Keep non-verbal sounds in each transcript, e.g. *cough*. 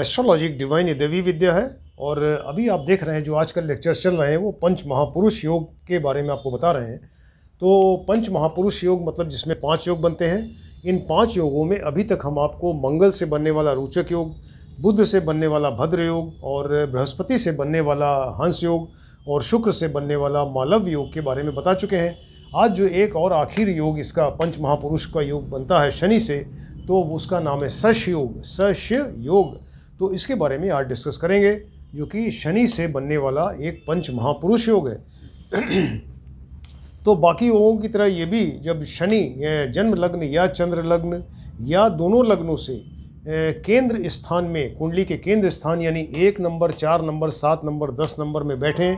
astrologic divine ये देवी विद्या है और अभी आप देख रहे हैं जो आजकल लेक्चर्स चल रहे हैं वो पंच महापुरुष योग के बारे में आपको बता रहे हैं तो पंच महापुरुष योग मतलब जिसमें पांच योग बनते हैं इन पांच योगों में अभी तक हम आपको मंगल से बनने वाला रोचक योग बुद्ध से बनने वाला भद्र योग और बृहस्पति से बनने वाला हंस योग और शुक्र से बनने वाला मालव योग के बारे में बता चुके हैं आज जो एक और आखिर योग इसका पंच महापुरुष का योग बनता है शनि से तो उसका नाम है सश योग सश योग तो इसके बारे में आज डिस्कस करेंगे जो कि शनि से बनने वाला एक पंच महापुरुष योग है *clears throat* तो बाकी योगों की तरह ये भी जब शनि जन्म लग्न या चंद्र लग्न या दोनों लग्नों से केंद्र स्थान में कुंडली के केंद्र स्थान यानी एक नंबर चार नंबर सात नंबर दस नंबर में बैठे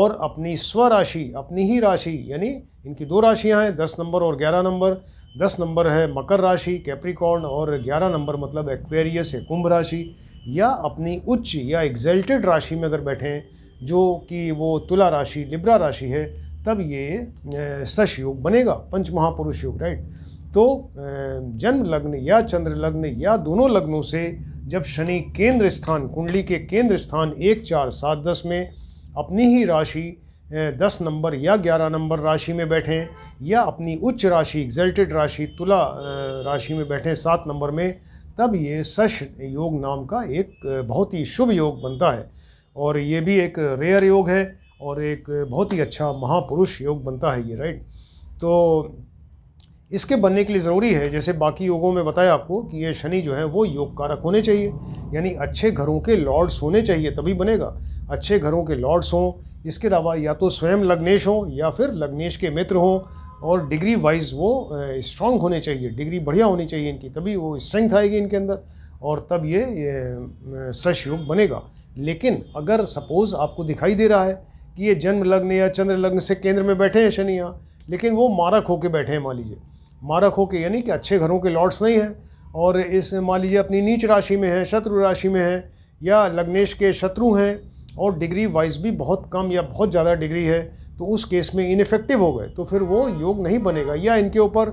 और अपनी स्वराशि अपनी ही राशि यानी इनकी दो राशियां हैं दस नंबर और ग्यारह नंबर दस नंबर है मकर राशि कैप्रिकॉर्न और ग्यारह नंबर मतलब एक्वेरियस है कुंभ राशि या अपनी उच्च या एग्जल्टेड राशि में अगर बैठें जो कि वो तुला राशि लिब्रा राशि है तब ये सश योग बनेगा पंच महापुरुष योग राइट तो जन्म लग्न या चंद्र लग्न या दोनों लग्नों से जब शनि केंद्र स्थान कुंडली के केंद्र स्थान एक चार सात दस में अपनी ही राशि दस नंबर या ग्यारह नंबर राशि में बैठें या अपनी उच्च राशि एग्जल्टेड राशि तुला राशि में बैठें सात नंबर में तब ये सश योग नाम का एक बहुत ही शुभ योग बनता है और ये भी एक रेयर योग है और एक बहुत ही अच्छा महापुरुष योग बनता है ये राइट तो इसके बनने के लिए ज़रूरी है जैसे बाकी योगों में बताया आपको कि ये शनि जो है वो योग कारक होने चाहिए यानी अच्छे घरों के लॉर्ड्स होने चाहिए तभी बनेगा अच्छे घरों के लॉर्ड्स हों इसके अलावा या तो स्वयं लग्नेश हों या फिर लग्नेश के मित्र हों और डिग्री वाइज वो स्ट्रांग होने चाहिए डिग्री बढ़िया होनी चाहिए इनकी तभी वो स्ट्रेंथ आएगी इनके अंदर और तब ये, ये सश योग बनेगा लेकिन अगर सपोज़ आपको दिखाई दे रहा है कि ये जन्म लग्न या चंद्र लग्न से केंद्र में बैठे हैं शनि यहाँ लेकिन वो मारक होकर बैठे हैं मान लीजिए मारक हो के यानी कि अच्छे घरों के लॉर्ड्स नहीं हैं और इस मान लीजिए अपनी नीच राशि में है शत्रु राशि में है या लग्नेश के शत्रु हैं और डिग्री वाइज भी बहुत कम या बहुत ज़्यादा डिग्री है तो उस केस में इनफेक्टिव हो गए तो फिर वो योग नहीं बनेगा या इनके ऊपर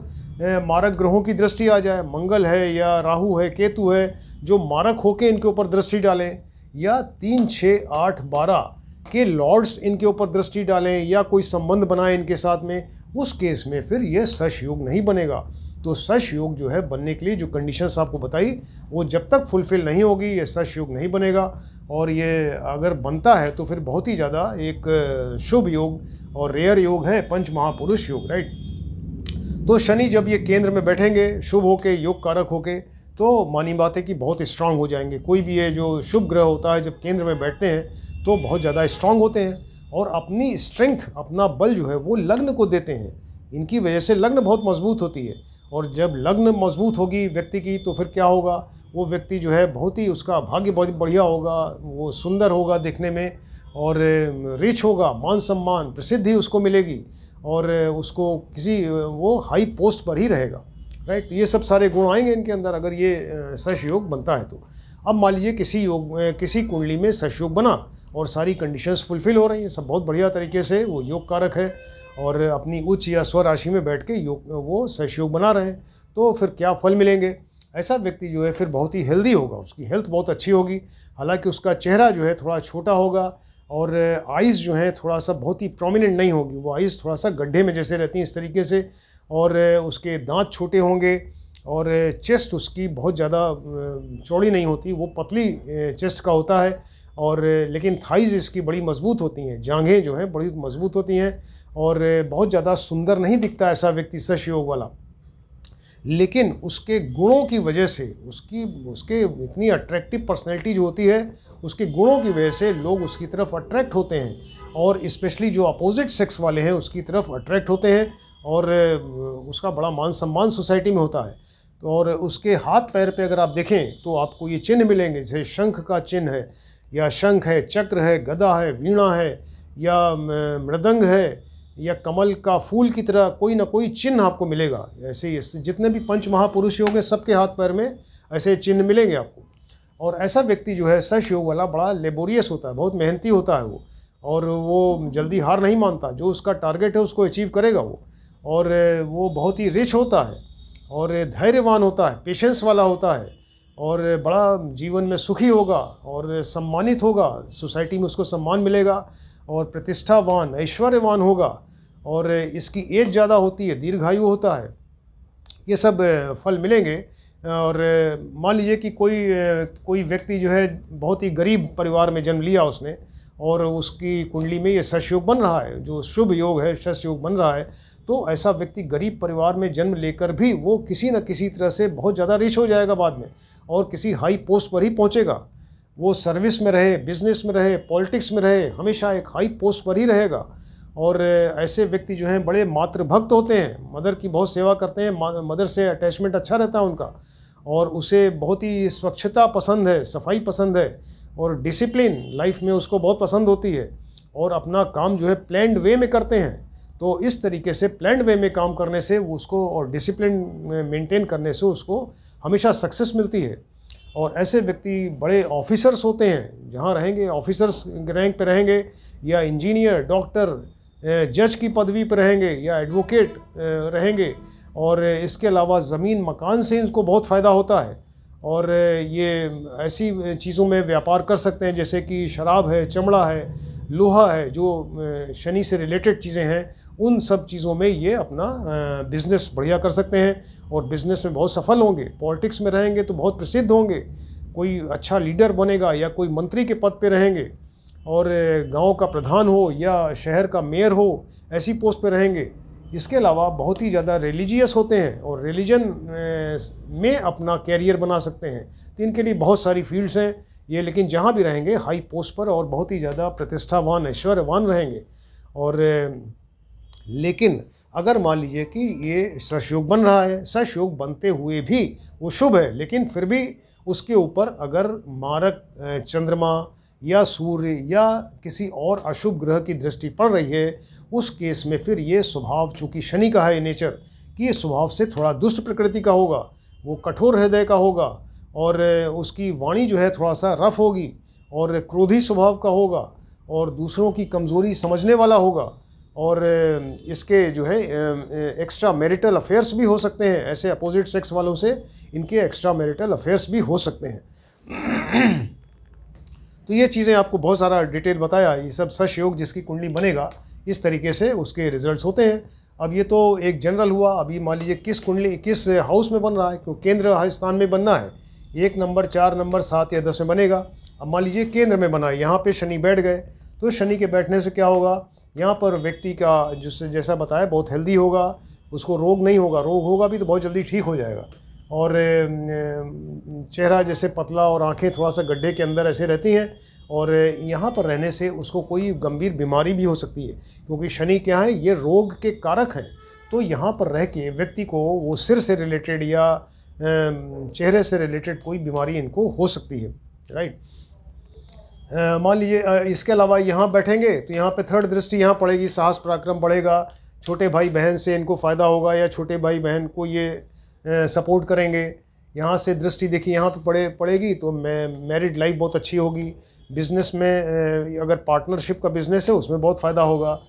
मारक ग्रहों की दृष्टि आ जाए मंगल है या राहु है केतु है जो मारक होके इनके ऊपर दृष्टि डालें या तीन छः आठ बारह के लॉर्ड्स इनके ऊपर दृष्टि डालें या कोई संबंध बनाए इनके साथ में उस केस में फिर यह सशयोग नहीं बनेगा तो सशयोग जो है बनने के लिए जो कंडीशंस आपको बताई वो जब तक फुलफ़िल नहीं होगी ये सशयोग नहीं बनेगा और ये अगर बनता है तो फिर बहुत ही ज़्यादा एक शुभ योग और रेयर योग है पंच महापुरुष योग राइट तो शनि जब ये केंद्र में बैठेंगे शुभ होके योग कारक होके तो मानी बात है कि बहुत स्ट्रांग हो जाएंगे कोई भी ये जो शुभ ग्रह होता है जब केंद्र में बैठते हैं तो बहुत ज़्यादा स्ट्रांग होते हैं और अपनी स्ट्रेंथ अपना बल जो है वो लग्न को देते हैं इनकी वजह से लग्न बहुत मजबूत होती है और जब लग्न मजबूत होगी व्यक्ति की तो फिर क्या होगा वो व्यक्ति जो है बहुत ही उसका भाग्य बहुत बढ़िया होगा वो सुंदर होगा देखने में और रिच होगा मान सम्मान प्रसिद्धि उसको मिलेगी और उसको किसी वो हाई पोस्ट पर ही रहेगा राइट तो ये सब सारे गुण आएंगे इनके अंदर अगर ये सहयोग बनता है तो अब मान लीजिए किसी योग किसी कुंडली में सशयोग बना और सारी कंडीशंस फुलफिल हो रही हैं सब बहुत बढ़िया तरीके से वो योग कारक है और अपनी उच्च या स्व राशि में बैठ के योग वो सशयोग बना रहे हैं तो फिर क्या फल मिलेंगे ऐसा व्यक्ति जो है फिर बहुत ही हेल्दी होगा उसकी हेल्थ बहुत अच्छी होगी हालांकि उसका चेहरा जो है थोड़ा छोटा होगा और आइज़ जो है थोड़ा सा बहुत ही प्रोमिनेंट नहीं होगी वो आइज़ थोड़ा सा गड्ढे में जैसे रहती हैं इस तरीके से और उसके दांत छोटे होंगे और चेस्ट उसकी बहुत ज़्यादा चौड़ी नहीं होती वो पतली चेस्ट का होता है और लेकिन थाइज इसकी बड़ी मजबूत होती हैं जांघें जो हैं बड़ी मजबूत होती हैं और बहुत ज़्यादा सुंदर नहीं दिखता ऐसा व्यक्ति सश योग वाला लेकिन उसके गुणों की वजह से उसकी उसके इतनी अट्रैक्टिव पर्सनैलिटी जो होती है उसके गुणों की वजह से लोग उसकी तरफ अट्रैक्ट होते हैं और इस्पेशली जो अपोजिट सेक्स वाले हैं उसकी तरफ अट्रैक्ट होते हैं और उसका बड़ा मान सम्मान सोसाइटी में होता है और उसके हाथ पैर पे अगर आप देखें तो आपको ये चिन्ह मिलेंगे जैसे शंख का चिन्ह है या शंख है चक्र है गदा है वीणा है या मृदंग है या कमल का फूल की तरह कोई ना कोई चिन्ह आपको मिलेगा ऐसे जितने भी पंच महापुरुष होंगे सबके हाथ पैर में ऐसे चिन्ह मिलेंगे आपको और ऐसा व्यक्ति जो है सश योग वाला बड़ा लेबोरियस होता है बहुत मेहनती होता है वो और वो जल्दी हार नहीं मानता जो उसका टारगेट है उसको अचीव करेगा वो और वो बहुत ही रिच होता है और धैर्यवान होता है पेशेंस वाला होता है और बड़ा जीवन में सुखी होगा और सम्मानित होगा सोसाइटी में उसको सम्मान मिलेगा और प्रतिष्ठावान ऐश्वर्यवान होगा और इसकी एज ज़्यादा होती है दीर्घायु होता है ये सब फल मिलेंगे और मान लीजिए कि कोई कोई व्यक्ति जो है बहुत ही गरीब परिवार में जन्म लिया उसने और उसकी कुंडली में ये सश योग बन रहा है जो शुभ योग है सश योग बन रहा है तो ऐसा व्यक्ति गरीब परिवार में जन्म लेकर भी वो किसी न किसी तरह से बहुत ज़्यादा रिच हो जाएगा बाद में और किसी हाई पोस्ट पर ही पहुँचेगा वो सर्विस में रहे बिजनेस में रहे पॉलिटिक्स में रहे हमेशा एक हाई पोस्ट पर ही रहेगा और ऐसे व्यक्ति जो हैं बड़े मातृभक्त होते हैं मदर की बहुत सेवा करते हैं मदर से अटैचमेंट अच्छा रहता है उनका और उसे बहुत ही स्वच्छता पसंद है सफाई पसंद है और डिसिप्लिन लाइफ में उसको बहुत पसंद होती है और अपना काम जो है प्लैंड वे में करते हैं तो इस तरीके से प्लान वे में काम करने से उसको और डिसिप्लिन मेंटेन करने से उसको हमेशा सक्सेस मिलती है और ऐसे व्यक्ति बड़े ऑफिसर्स होते हैं जहाँ रहेंगे ऑफिसर्स रैंक पर रहेंगे या इंजीनियर डॉक्टर जज की पदवी पर रहेंगे या एडवोकेट रहेंगे और इसके अलावा ज़मीन मकान से इनको बहुत फ़ायदा होता है और ये ऐसी चीज़ों में व्यापार कर सकते हैं जैसे कि शराब है चमड़ा है लोहा है जो शनि से रिलेटेड चीज़ें हैं उन सब चीज़ों में ये अपना बिज़नेस बढ़िया कर सकते हैं और बिज़नेस में बहुत सफल होंगे पॉलिटिक्स में रहेंगे तो बहुत प्रसिद्ध होंगे कोई अच्छा लीडर बनेगा या कोई मंत्री के पद पर रहेंगे और गांव का प्रधान हो या शहर का मेयर हो ऐसी पोस्ट पर रहेंगे इसके अलावा बहुत ही ज़्यादा रिलीजियस होते हैं और रिलीजन में अपना कैरियर बना सकते हैं तो इनके लिए बहुत सारी फील्ड्स हैं ये लेकिन जहाँ भी रहेंगे हाई पोस्ट पर और बहुत ही ज़्यादा प्रतिष्ठावान ऐश्वर्यवान रहेंगे और लेकिन अगर मान लीजिए कि ये सशयोग बन रहा है सशयोग बनते हुए भी वो शुभ है लेकिन फिर भी उसके ऊपर अगर मारक चंद्रमा या सूर्य या किसी और अशुभ ग्रह की दृष्टि पड़ रही है उस केस में फिर ये स्वभाव चूँकि शनि का है नेचर कि ये स्वभाव से थोड़ा दुष्ट प्रकृति का होगा वो कठोर हृदय का होगा और उसकी वाणी जो है थोड़ा सा रफ होगी और क्रोधी स्वभाव का होगा और दूसरों की कमज़ोरी समझने वाला होगा और इसके जो है एक्स्ट्रा मैरिटल अफेयर्स भी हो सकते हैं ऐसे अपोजिट सेक्स वालों से इनके एक्स्ट्रा मैरिटल अफेयर्स भी हो सकते हैं *clears throat* तो ये चीज़ें आपको बहुत सारा डिटेल बताया ये सब सश योग जिसकी कुंडली बनेगा इस तरीके से उसके रिजल्ट्स होते हैं अब ये तो एक जनरल हुआ अभी मान लीजिए किस कुंडली किस हाउस में बन रहा है क्योंकि केंद्र स्थान में बनना है एक नंबर चार नंबर सात या दस में बनेगा अब मान लीजिए केंद्र में बना है यहाँ पर शनि बैठ गए तो शनि के बैठने से क्या होगा यहाँ पर व्यक्ति का जिससे जैसा बताया बहुत हेल्दी होगा उसको रोग नहीं होगा रोग होगा भी तो बहुत जल्दी ठीक हो जाएगा और चेहरा जैसे पतला और आंखें थोड़ा सा गड्ढे के अंदर ऐसे रहती हैं और यहाँ पर रहने से उसको कोई गंभीर बीमारी भी हो सकती है क्योंकि शनि क्या है ये रोग के कारक हैं तो यहाँ पर रह के व्यक्ति को वो सिर से रिलेटेड या चेहरे से रिलेटेड कोई बीमारी इनको हो सकती है राइट मान लीजिए इसके अलावा यहाँ बैठेंगे तो यहाँ पे थर्ड दृष्टि यहाँ पड़ेगी साहस पराक्रम बढ़ेगा छोटे भाई बहन से इनको फ़ायदा होगा या छोटे भाई बहन को ये सपोर्ट करेंगे यहाँ से दृष्टि देखिए यहाँ पे पड़े पड़ेगी तो मैं मैरिड लाइफ बहुत अच्छी होगी बिज़नेस में अगर पार्टनरशिप का बिज़नेस है उसमें बहुत फ़ायदा होगा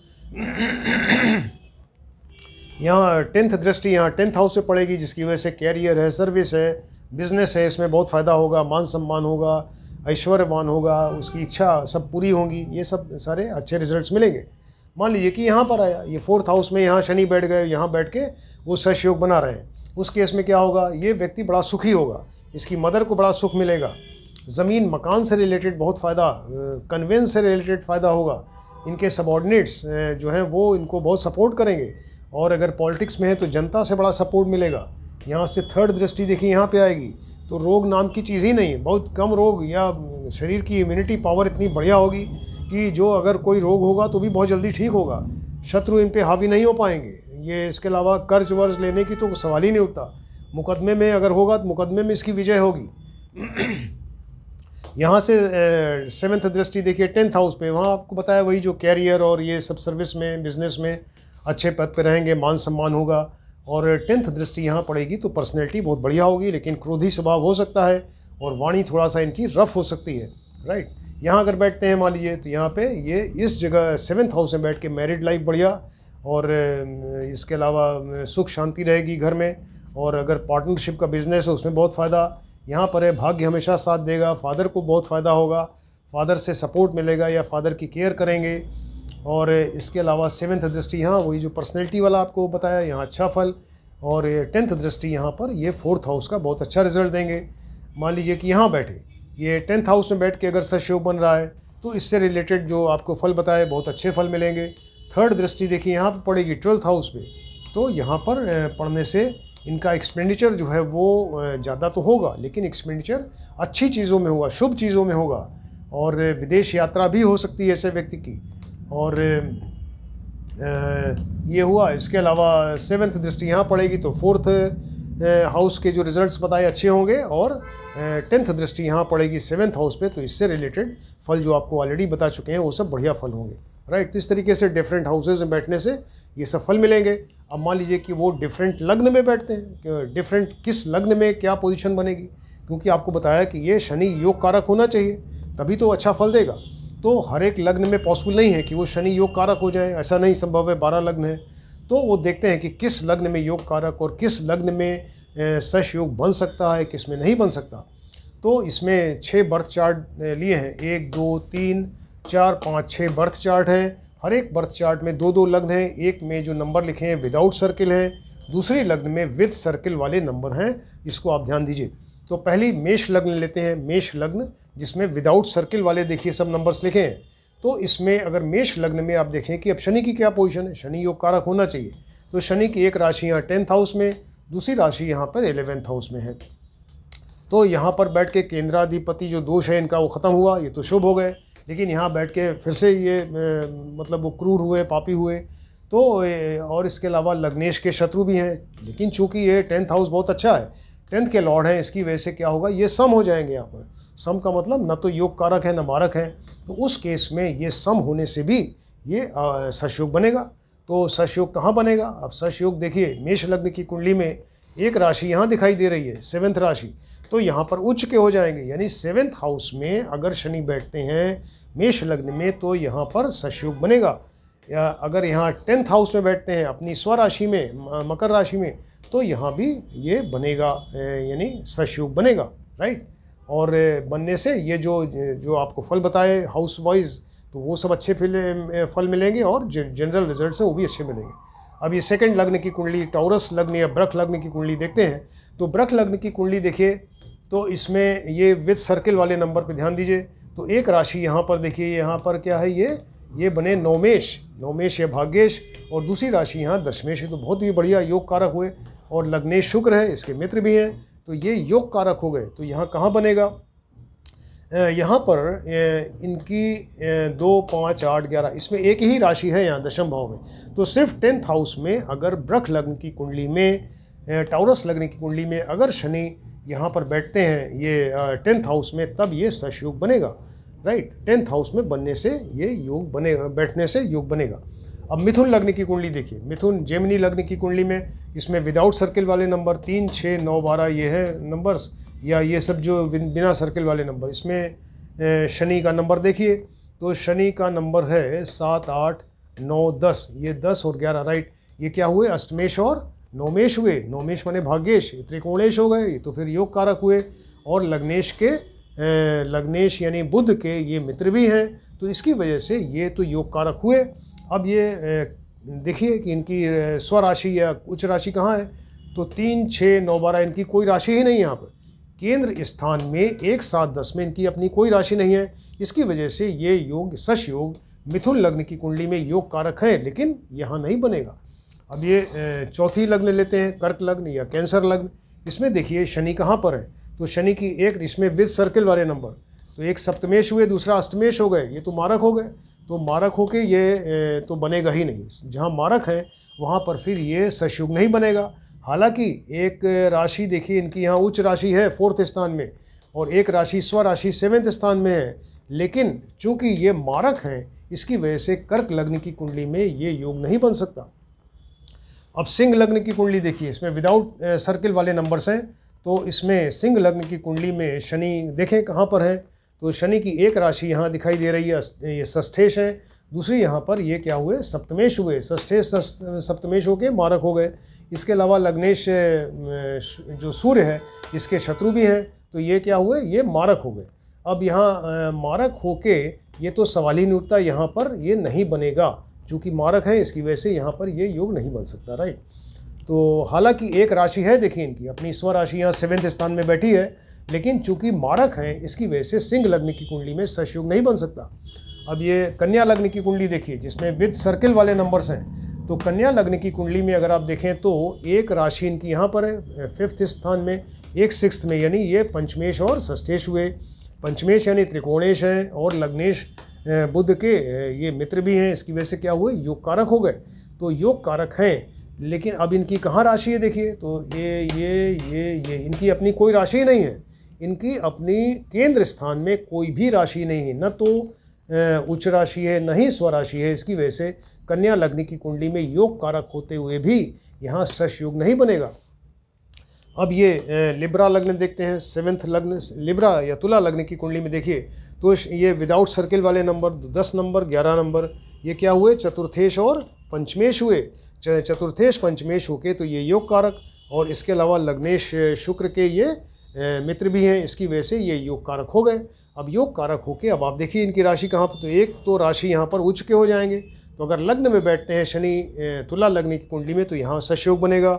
यहाँ टेंथ दृष्टि यहाँ टेंथ हाउस से पड़ेगी जिसकी वजह से कैरियर है सर्विस है बिज़नेस है इसमें बहुत फ़ायदा होगा मान सम्मान होगा ऐश्वर्यवान होगा उसकी इच्छा सब पूरी होंगी ये सब सारे अच्छे रिजल्ट्स मिलेंगे मान लीजिए कि यहाँ पर आया ये फोर्थ हाउस में यहाँ शनि बैठ गए यहाँ बैठ के वो सशयोग बना रहे हैं उस केस में क्या होगा ये व्यक्ति बड़ा सुखी होगा इसकी मदर को बड़ा सुख मिलेगा ज़मीन मकान से रिलेटेड बहुत फ़ायदा कन्वेंस से रिलेटेड फ़ायदा होगा इनके सबॉर्डिनेट्स जो हैं वो इनको बहुत सपोर्ट करेंगे और अगर पॉलिटिक्स में है तो जनता से बड़ा सपोर्ट मिलेगा यहाँ से थर्ड दृष्टि देखिए यहाँ पे आएगी तो रोग नाम की चीज़ ही नहीं है बहुत कम रोग या शरीर की इम्यूनिटी पावर इतनी बढ़िया होगी कि जो अगर कोई रोग होगा तो भी बहुत जल्दी ठीक होगा शत्रु इन पर हावी नहीं हो पाएंगे ये इसके अलावा कर्ज वर्ज लेने की तो सवाल ही नहीं उठता मुकदमे में अगर होगा तो मुकदमे में इसकी विजय होगी *clears throat* यहाँ से सेवन्थ दृष्टि देखिए टेंथ हाउस पे वहाँ आपको बताया वही जो कैरियर और ये सब सर्विस में बिजनेस में अच्छे पद पे रहेंगे मान सम्मान होगा और टेंथ दृष्टि यहाँ पड़ेगी तो पर्सनैलिटी बहुत बढ़िया होगी लेकिन क्रोधी स्वभाव हो सकता है और वाणी थोड़ा सा इनकी रफ हो सकती है राइट यहाँ अगर बैठते हैं मान लीजिए तो यहाँ पे ये इस जगह सेवन्थ हाउस में बैठ के मैरिड लाइफ बढ़िया और इसके अलावा सुख शांति रहेगी घर में और अगर पार्टनरशिप का बिजनेस है उसमें बहुत फ़ायदा यहाँ पर है भाग्य हमेशा साथ देगा फादर को बहुत फ़ायदा होगा फादर से सपोर्ट मिलेगा या फादर की केयर करेंगे और इसके अलावा सेवन्थ दृष्टि यहाँ वही जो पर्सनैलिटी वाला आपको बताया यहाँ अच्छा फल और टेंथ दृष्टि यहाँ पर ये फोर्थ हाउस का बहुत अच्छा रिजल्ट देंगे मान लीजिए कि यहाँ बैठे ये टेंथ हाउस में बैठ के अगर सशयोग बन रहा है तो इससे रिलेटेड जो आपको फल बताए बहुत अच्छे फल मिलेंगे थर्ड दृष्टि देखिए यहाँ पर पड़ेगी ट्वेल्थ हाउस में तो यहाँ पर पढ़ने से इनका एक्सपेंडिचर जो है वो ज़्यादा तो होगा लेकिन एक्सपेंडिचर अच्छी चीज़ों में होगा शुभ चीज़ों में होगा और विदेश यात्रा भी हो सकती है ऐसे व्यक्ति की और ये हुआ इसके अलावा सेवन्थ दृष्टि यहाँ पड़ेगी तो फोर्थ हाउस के जो रिजल्ट्स बताए अच्छे होंगे और टेंथ दृष्टि यहाँ पड़ेगी सेवन्थ हाउस पे तो इससे रिलेटेड फल जो आपको ऑलरेडी बता चुके हैं वो सब बढ़िया फल होंगे राइट तो इस तरीके से डिफरेंट हाउसेज में बैठने से ये सब फल मिलेंगे अब मान लीजिए कि वो डिफरेंट लग्न में बैठते हैं डिफरेंट किस लग्न में क्या पोजिशन बनेगी क्योंकि आपको बताया कि ये शनि योग कारक होना चाहिए तभी तो अच्छा फल देगा तो हर एक लग्न में पॉसिबल नहीं है कि वो शनि योग कारक हो जाए ऐसा नहीं संभव है बारह लग्न है तो वो देखते हैं कि किस लग्न में योग कारक और किस लग्न में सश योग बन सकता है किस में नहीं बन सकता तो इसमें छः बर्थ चार्ट लिए हैं एक दो तीन चार पाँच छः बर्थ चार्ट हैं हर एक बर्थ चार्ट में दो दो लग्न हैं एक में जो नंबर लिखे हैं विदाउट सर्किल हैं दूसरे लग्न में विथ सर्किल वाले नंबर हैं इसको आप ध्यान दीजिए तो पहली मेष लग्न लेते हैं मेष लग्न जिसमें विदाउट सर्किल वाले देखिए सब नंबर्स लिखे हैं तो इसमें अगर मेष लग्न में आप देखें कि अब शनि की क्या पोजीशन है शनि योग कारक होना चाहिए तो शनि की एक राशि यहाँ टेंथ हाउस में दूसरी राशि यहाँ पर एलेवेंथ हाउस में है तो यहाँ पर बैठ के केंद्राधिपति जो दोष है इनका वो ख़त्म हुआ ये तो शुभ हो गए लेकिन यहाँ बैठ के फिर से ये मतलब वो क्रूर हुए पापी हुए तो और इसके अलावा लग्नेश के शत्रु भी हैं लेकिन चूंकि ये टेंथ हाउस बहुत अच्छा है टेंथ के लॉर्ड हैं इसकी वजह से क्या होगा ये सम हो जाएंगे यहाँ पर सम का मतलब न तो योग कारक है न मारक है तो उस केस में ये सम होने से भी ये सशयोग बनेगा तो सशयोग कहाँ बनेगा अब सशयोग देखिए मेष लग्न की कुंडली में एक राशि यहाँ दिखाई दे रही है सेवन्थ राशि तो यहाँ पर उच्च के हो जाएंगे यानी सेवेंथ हाउस में अगर शनि बैठते हैं मेष लग्न में तो यहाँ पर सशयोग बनेगा या अगर यहाँ टेंथ हाउस में बैठते हैं अपनी स्वराशि में मकर राशि में तो यहाँ भी ये बनेगा यानी सशयुग बनेगा राइट और बनने से ये जो जो आपको फल बताए हाउस वाइज तो वो सब अच्छे फल मिलेंगे और जनरल रिजल्ट से वो भी अच्छे मिलेंगे अब ये सेकंड लग्न की कुंडली टॉरस लग्न या ब्रख लग्न की कुंडली देखते हैं तो ब्रख लग्न की कुंडली देखिए तो इसमें ये विथ सर्किल वाले नंबर पर ध्यान दीजिए तो एक राशि यहाँ पर देखिए यहाँ पर क्या है ये ये बने नौमेश नौमेश या भाग्येश और दूसरी राशि यहाँ दशमेश है तो बहुत ही बढ़िया योग कारक हुए और लग्नेश शुक्र है इसके मित्र भी हैं तो ये योग कारक हो गए तो यहाँ कहाँ बनेगा यहाँ पर इनकी दो पाँच आठ ग्यारह इसमें एक ही राशि है यहाँ दशम भाव में तो सिर्फ टेंथ हाउस में अगर ब्रख लग्न की कुंडली में टाउरस लग्न की कुंडली में अगर शनि यहाँ पर बैठते हैं ये टेंथ हाउस में तब ये सशयोग बनेगा राइट टेंथ हाउस में बनने से ये योग बने बैठने से योग बनेगा अब मिथुन लग्न की कुंडली देखिए मिथुन जेमिनी लग्न की कुंडली में इसमें विदाउट सर्किल वाले नंबर तीन छः नौ बारह ये है नंबर्स या ये सब जो बिना सर्किल वाले नंबर इसमें शनि का नंबर देखिए तो शनि का नंबर है सात आठ नौ दस ये दस और ग्यारह राइट ये क्या हुए अष्टमेश और नोमेश हुए नोमेश माने भाग्येश ये त्रिकोणेश हो गए ये तो फिर योग कारक हुए और लग्नेश के लग्नेश यानी बुद्ध के ये मित्र भी हैं तो इसकी वजह से ये तो योग कारक हुए अब ये देखिए कि इनकी स्वराशि या उच्च राशि कहाँ है तो तीन छः नौ बारह इनकी कोई राशि ही नहीं यहाँ पर केंद्र स्थान में एक सात दस में इनकी अपनी कोई राशि नहीं है इसकी वजह से ये योग सश योग मिथुन लग्न की कुंडली में योग कारक है लेकिन यहाँ नहीं बनेगा अब ये चौथी लग्न लेते हैं कर्क लग्न या कैंसर लग्न इसमें देखिए शनि कहाँ पर है तो शनि की एक इसमें विद सर्किल वाले नंबर तो एक सप्तमेश हुए दूसरा अष्टमेश हो गए ये तो मारक हो गए तो मारक होके ये तो बनेगा ही नहीं जहाँ मारक है वहाँ पर फिर ये सशुग नहीं बनेगा हालांकि एक राशि देखिए इनकी यहाँ उच्च राशि है फोर्थ स्थान में और एक राशि स्व राशि सेवेंथ स्थान में है लेकिन चूंकि ये मारक हैं इसकी वजह से कर्क लग्न की कुंडली में ये योग नहीं बन सकता अब सिंह लग्न की कुंडली देखिए इसमें विदाउट सर्किल वाले नंबर्स हैं तो इसमें सिंह लग्न की कुंडली में शनि देखें कहाँ पर है तो शनि की एक राशि यहाँ दिखाई दे रही है ये षष्ठेश है दूसरी यहाँ पर ये क्या हुए सप्तमेश हुए षष्ठेश सप्तमेश होके मारक हो गए इसके अलावा लग्नेश जो सूर्य है इसके शत्रु भी हैं तो ये क्या हुए ये मारक हो गए अब यहाँ मारक होके ये तो सवालीन उठता यहाँ पर ये नहीं बनेगा चूँकि मारक है इसकी वजह से यहाँ पर ये योग नहीं बन सकता राइट तो हालांकि एक राशि है देखिए इनकी अपनी स्व राशि यहाँ सेवेंथ स्थान में बैठी है लेकिन चूंकि मारक हैं इसकी वजह से सिंह लग्न की कुंडली में सशयोग नहीं बन सकता अब ये कन्या लग्न की कुंडली देखिए जिसमें विद सर्किल वाले नंबर्स हैं तो कन्या लग्न की कुंडली में अगर आप देखें तो एक राशि इनकी यहाँ पर है फिफ्थ स्थान में एक सिक्स्थ में यानी ये पंचमेश और षष्ठेश हुए पंचमेश यानी त्रिकोणेश हैं और लग्नेश बुद्ध के ये मित्र भी हैं इसकी वजह से क्या हुए योग कारक हो गए तो योग कारक हैं लेकिन अब इनकी कहाँ राशि है देखिए तो ये ये ये ये इनकी अपनी कोई राशि ही नहीं है इनकी अपनी केंद्र स्थान में कोई भी राशि नहीं है न तो उच्च राशि है न ही स्वराशि है इसकी वजह से कन्या लग्न की कुंडली में योग कारक होते हुए भी यहाँ सश योग नहीं बनेगा अब ये लिब्रा लग्न देखते हैं सेवेंथ लग्न लिब्रा या तुला लग्न की कुंडली में देखिए तो ये विदाउट सर्किल वाले नंबर दस नंबर ग्यारह नंबर ये क्या हुए चतुर्थेश और पंचमेश हुए चतुर्थेश पंचमेश होके तो ये योग कारक और इसके अलावा लग्नेश शुक्र के ये मित्र भी हैं इसकी वजह से ये योग कारक हो गए अब योग कारक होके अब आप देखिए इनकी राशि कहाँ पर तो एक तो राशि यहाँ पर उच्च के हो जाएंगे तो अगर लग्न में बैठते हैं शनि तुला लग्न की कुंडली में तो यहाँ सशयोग बनेगा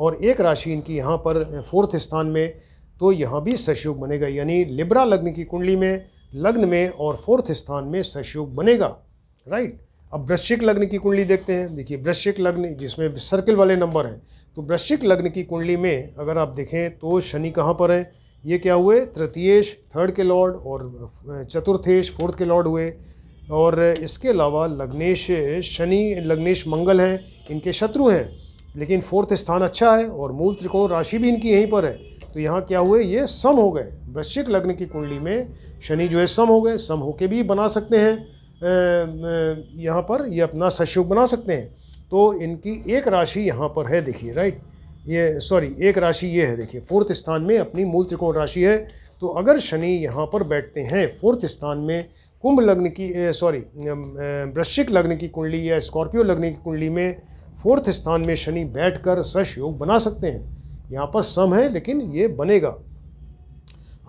और एक राशि इनकी यहाँ पर फोर्थ स्थान में तो यहाँ भी सशयोग बनेगा यानी लिब्रा लग्न की कुंडली में लग्न में और फोर्थ स्थान में सशयोग बनेगा राइट अब वृश्चिक लग्न की कुंडली देखते हैं देखिए वृश्चिक लग्न जिसमें सर्किल वाले नंबर हैं तो वृश्चिक लग्न की कुंडली में अगर आप देखें तो शनि कहाँ पर है ये क्या हुए तृतीयेश थर्ड के लॉर्ड और चतुर्थेश फोर्थ के लॉर्ड हुए और इसके अलावा लग्नेश शनि लग्नेश मंगल हैं इनके शत्रु हैं लेकिन फोर्थ स्थान अच्छा है और मूल त्रिकोण राशि भी इनकी यहीं पर है तो यहाँ क्या हुए ये सम हो गए वृश्चिक लग्न की कुंडली में शनि जो है सम हो गए सम होके भी बना सकते हैं यहाँ पर ये अपना सशुभ बना सकते हैं तो इनकी एक राशि यहाँ पर है देखिए राइट ये सॉरी एक राशि ये है देखिए फोर्थ स्थान में अपनी मूल त्रिकोण राशि है तो अगर शनि यहाँ पर बैठते हैं फोर्थ स्थान में कुंभ लग्न की सॉरी वृश्चिक लग्न की कुंडली या स्कॉर्पियो लग्न की कुंडली में फोर्थ स्थान में शनि बैठकर सश योग बना सकते हैं यहाँ पर सम है लेकिन ये बनेगा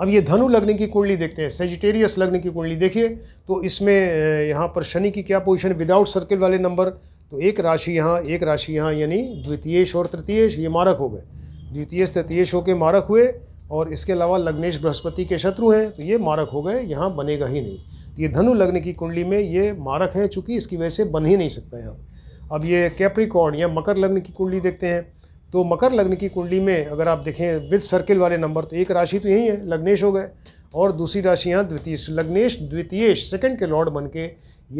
अब ये धनु लग्न की कुंडली देखते हैं सेजिटेरियस लग्न की कुंडली देखिए तो इसमें यहाँ पर शनि की क्या पोजीशन विदाउट सर्किल वाले नंबर तो एक राशि यहाँ एक राशि यहाँ यानी द्वितीयश और तृतीय ये मारक हो गए द्वितीयश तृतीयश होकर मारक हुए और इसके अलावा लग्नेश बृहस्पति के शत्रु हैं तो ये मारक हो गए यहाँ बनेगा ही नहीं तो ये धनु लग्न की कुंडली में ये मारक है चूँकि इसकी वजह से बन ही नहीं सकता यहाँ अब अब ये कैप्रिकॉर्ड या मकर लग्न की कुंडली देखते हैं तो मकर लग्न की कुंडली में अगर आप देखें विद सर्किल वाले नंबर तो एक राशि तो यही है लग्नेश हो गए और दूसरी राशि यहाँ द्वितीय लग्नेश द्वितीयश सेकेंड के लॉर्ड बन के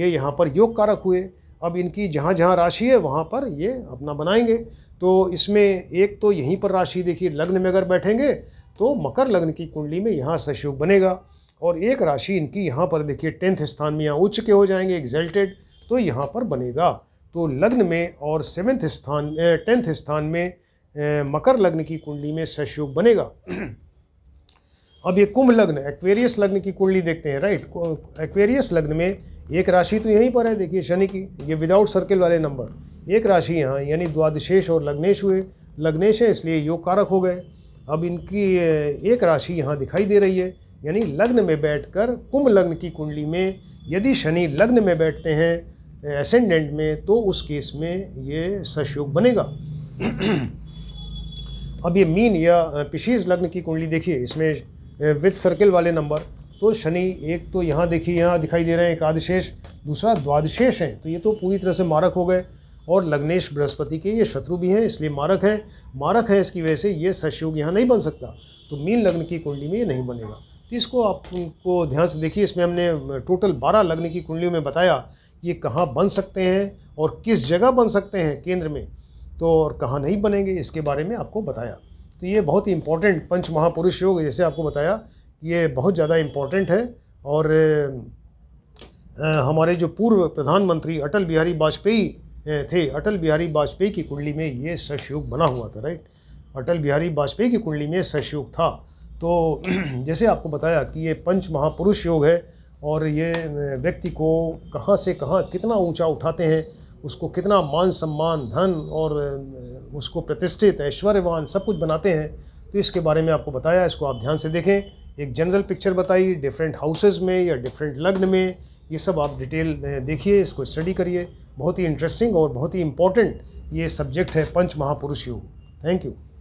ये यहाँ पर योग कारक हुए अब इनकी जहाँ जहाँ राशि है वहाँ पर ये अपना बनाएंगे तो इसमें एक तो यहीं पर राशि देखिए लग्न में अगर बैठेंगे तो मकर लग्न की कुंडली में यहाँ सशयोग बनेगा और एक राशि इनकी यहाँ पर देखिए टेंथ स्थान में यहाँ उच्च के हो जाएंगे एग्जल्टेड तो यहाँ पर बनेगा तो लग्न में और सेवेंथ स्थान टेंथ स्थान में मकर लग्न की कुंडली में सशयोग बनेगा अब ये कुंभ लग्न एक्वेरियस लग्न की कुंडली देखते हैं राइट एक्वेरियस लग्न में एक राशि तो यहीं पर है देखिए शनि की ये विदाउट सर्किल वाले नंबर एक राशि यहाँ यानी द्वादशेष और लग्नेश हुए लग्नेश है इसलिए योग कारक हो गए अब इनकी एक राशि यहाँ दिखाई दे रही है यानी लग्न में बैठकर कुंभ लग्न की कुंडली में यदि शनि लग्न में बैठते हैं एसेंडेंट में तो उस केस में ये सशयोग बनेगा अब ये मीन या पिशीज लग्न की कुंडली देखिए इसमें विथ सर्किल वाले नंबर तो शनि एक तो यहाँ देखिए यहाँ दिखाई दे रहे हैं एकादशेष दूसरा द्वादशेष हैं तो ये तो पूरी तरह से मारक हो गए और लग्नेश बृहस्पति के ये शत्रु भी हैं इसलिए मारक हैं मारक हैं इसकी वजह से ये सशयोग यहाँ नहीं बन सकता तो मीन लग्न की कुंडली में ये नहीं बनेगा तो इसको आपको ध्यान से देखिए इसमें हमने टोटल बारह लग्न की कुंडलियों में बताया कि ये कहाँ बन सकते हैं और किस जगह बन सकते हैं केंद्र में तो और कहाँ नहीं बनेंगे इसके बारे में आपको बताया तो ये बहुत ही इंपॉर्टेंट पंच महापुरुष योग जैसे आपको बताया ये बहुत ज़्यादा इम्पोर्टेंट है और हमारे जो पूर्व प्रधानमंत्री अटल बिहारी वाजपेयी थे अटल बिहारी वाजपेयी की कुंडली में ये सशयोग बना हुआ था राइट अटल बिहारी वाजपेयी की कुंडली में सशयोग था तो *clears throat* जैसे आपको बताया कि ये पंच महापुरुष योग है और ये व्यक्ति को कहाँ से कहाँ कितना ऊंचा उठाते हैं उसको कितना मान सम्मान धन और उसको प्रतिष्ठित ऐश्वर्यवान सब कुछ बनाते हैं तो इसके बारे में आपको बताया इसको आप ध्यान से देखें एक जनरल पिक्चर बताई डिफरेंट हाउसेज में या डिफरेंट लग्न में ये सब आप डिटेल देखिए इसको स्टडी करिए बहुत ही इंटरेस्टिंग और बहुत ही इम्पॉर्टेंट ये सब्जेक्ट है पंच महापुरुष योग थैंक यू